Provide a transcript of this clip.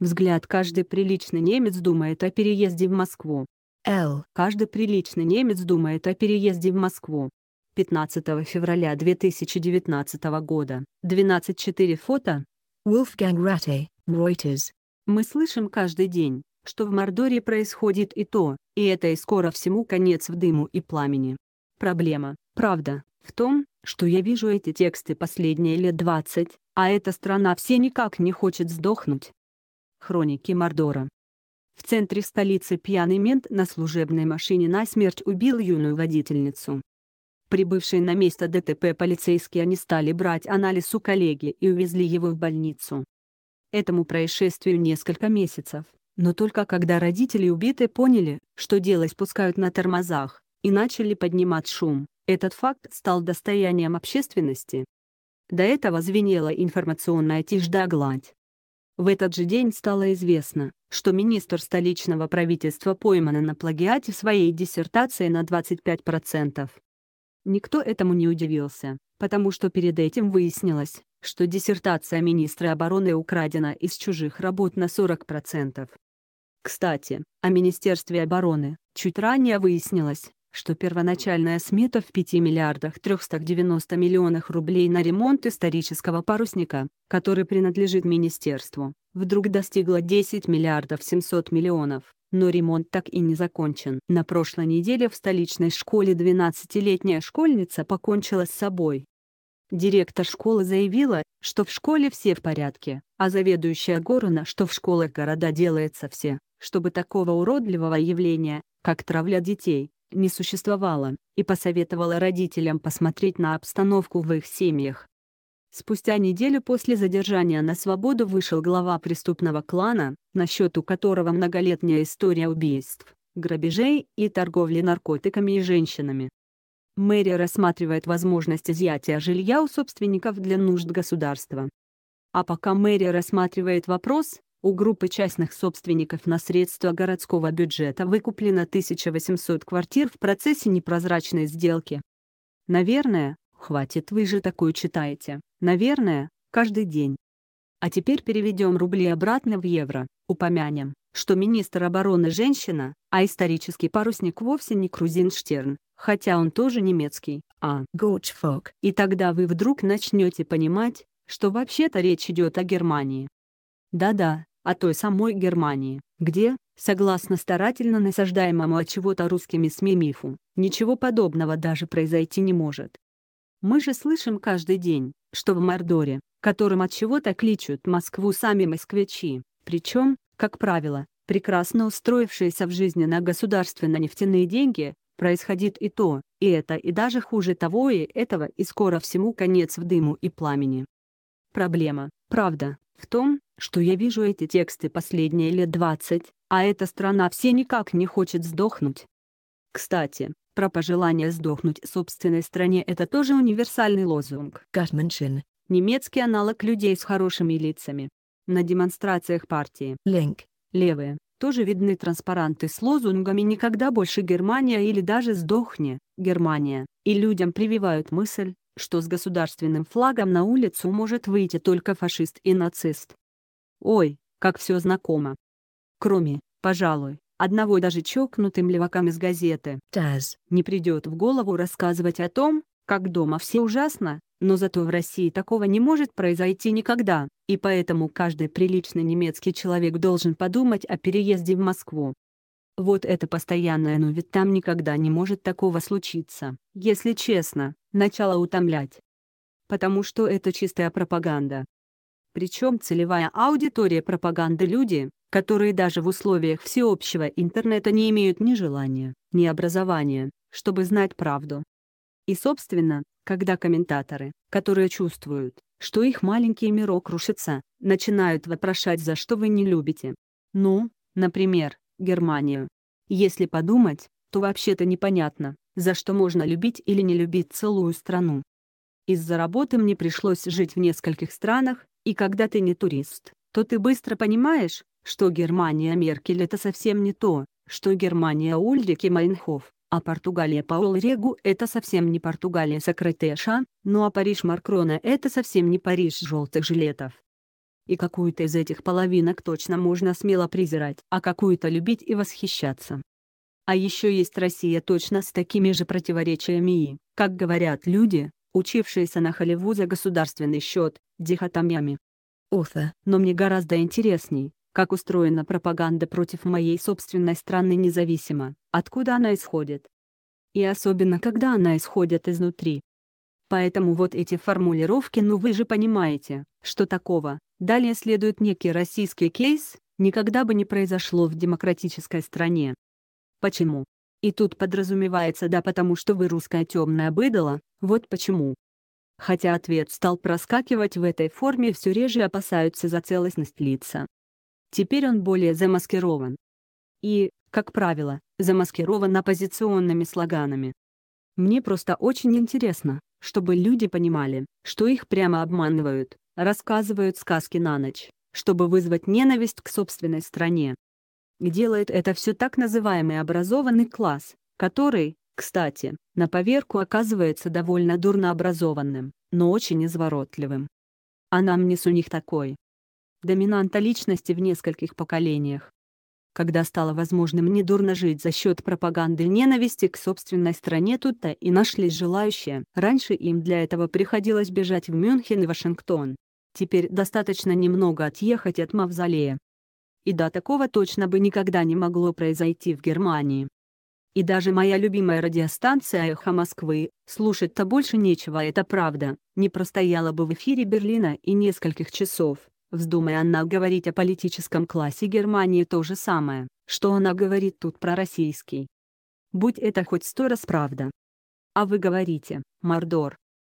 Взгляд каждый приличный немец думает о переезде в Москву. Л. Каждый приличный немец думает о переезде в Москву. 15 февраля 2019 года. 12.4 фото. Wolfgang Ratte, Reuters. Мы слышим каждый день, что в Мордоре происходит и то, и это и скоро всему конец в дыму и пламени. Проблема, правда, в том, что я вижу эти тексты последние лет 20, а эта страна все никак не хочет сдохнуть. Хроники Мордора. В центре столицы пьяный мент на служебной машине на смерть убил юную водительницу. Прибывшие на место ДТП полицейские не стали брать анализ у коллеги и увезли его в больницу. Этому происшествию несколько месяцев, но только когда родители убиты поняли, что дело спускают на тормозах, и начали поднимать шум, этот факт стал достоянием общественности. До этого звенела информационная тишь гладь. В этот же день стало известно, что министр столичного правительства пойман на плагиате в своей диссертации на 25%. Никто этому не удивился, потому что перед этим выяснилось, что диссертация министра обороны украдена из чужих работ на 40%. Кстати, о Министерстве обороны чуть ранее выяснилось, что первоначальная смета в 5 миллиардах 390 миллионах рублей на ремонт исторического парусника, который принадлежит министерству, вдруг достигла 10 миллиардов 700 миллионов, но ремонт так и не закончен. На прошлой неделе в столичной школе 12-летняя школьница покончила с собой. Директор школы заявила, что в школе все в порядке, а заведующая Горона, что в школах города делается все, чтобы такого уродливого явления, как травля детей, не существовало, и посоветовала родителям посмотреть на обстановку в их семьях. Спустя неделю после задержания на свободу вышел глава преступного клана, на счет которого многолетняя история убийств, грабежей и торговли наркотиками и женщинами. Мэрия рассматривает возможность изъятия жилья у собственников для нужд государства. А пока мэрия рассматривает вопрос, у группы частных собственников на средства городского бюджета выкуплено 1800 квартир в процессе непрозрачной сделки. Наверное, хватит, вы же такое читаете. Наверное, каждый день. А теперь переведем рубли обратно в евро. Упомянем, что министр обороны женщина, а исторический парусник вовсе не Крузенштерн, хотя он тоже немецкий, а Готчфок. И тогда вы вдруг начнете понимать, что вообще-то речь идет о Германии. Да-да, а той самой Германии, где, согласно старательно насаждаемому от чего-то русскими СМИ мифу, ничего подобного даже произойти не может. Мы же слышим каждый день, что в Мордоре, которым от чего-то кличут Москву сами москвичи, причем, как правило, прекрасно устроившиеся в жизни на государственно-нефтяные деньги, происходит и то, и это, и даже хуже того и этого, и скоро всему конец в дыму и пламени. Проблема, правда, в том, что я вижу эти тексты последние лет 20, а эта страна все никак не хочет сдохнуть. Кстати, про пожелание сдохнуть собственной стране это тоже универсальный лозунг. Gutmenschen. Немецкий аналог людей с хорошими лицами. На демонстрациях партии Ленк. Левые. Тоже видны транспаранты с лозунгами «Никогда больше Германия» или даже «Сдохни, Германия». И людям прививают мысль, что с государственным флагом на улицу может выйти только фашист и нацист. Ой, как все знакомо. Кроме, пожалуй, одного даже чокнутым левакам из газеты. Таз. Не придет в голову рассказывать о том, как дома все ужасно, но зато в России такого не может произойти никогда, и поэтому каждый приличный немецкий человек должен подумать о переезде в Москву. Вот это постоянное «но «ну» ведь там никогда не может такого случиться», если честно, начало утомлять. Потому что это чистая пропаганда. Причем целевая аудитория пропаганды люди, которые даже в условиях всеобщего интернета не имеют ни желания, ни образования, чтобы знать правду. И, собственно, когда комментаторы, которые чувствуют, что их маленький мирок рушится, начинают вопрошать за что вы не любите. Ну, например, Германию. Если подумать, то вообще-то непонятно, за что можно любить или не любить целую страну. Из-за работы мне пришлось жить в нескольких странах, и когда ты не турист, то ты быстро понимаешь, что Германия Меркель это совсем не то, что Германия Ульрики Майнхоф, а Португалия Паул Регу это совсем не Португалия Сократеша, ну а Париж Маркрона это совсем не Париж желтых жилетов. И какую-то из этих половинок точно можно смело презирать, а какую-то любить и восхищаться. А еще есть Россия точно с такими же противоречиями и, как говорят люди, учившиеся на Холливу за государственный счет, дихотомиями. Офа, но мне гораздо интересней, как устроена пропаганда против моей собственной страны независимо, откуда она исходит. И особенно когда она исходит изнутри. Поэтому вот эти формулировки «ну вы же понимаете, что такого». Далее следует некий российский кейс, никогда бы не произошло в демократической стране. Почему? И тут подразумевается да потому что вы русская темная быдала, вот почему. Хотя ответ стал проскакивать в этой форме все реже опасаются за целостность лица. Теперь он более замаскирован. И, как правило, замаскирован оппозиционными слоганами. Мне просто очень интересно, чтобы люди понимали, что их прямо обманывают, рассказывают сказки на ночь, чтобы вызвать ненависть к собственной стране. Делает это все так называемый образованный класс, который, кстати, на поверку оказывается довольно дурно образованным, но очень изворотливым. А нам не с у них такой. Доминанта личности в нескольких поколениях. Когда стало возможным недурно жить за счет пропаганды ненависти к собственной стране, тут-то и нашлись желающие. Раньше им для этого приходилось бежать в Мюнхен и Вашингтон. Теперь достаточно немного отъехать от мавзолея, и да, такого точно бы никогда не могло произойти в Германии. И даже моя любимая радиостанция «Эхо Москвы», слушать-то больше нечего, это правда, не простояла бы в эфире Берлина и нескольких часов, вздумая она говорить о политическом классе Германии то же самое, что она говорит тут про российский. Будь это хоть сто раз правда. А вы говорите, Мордор,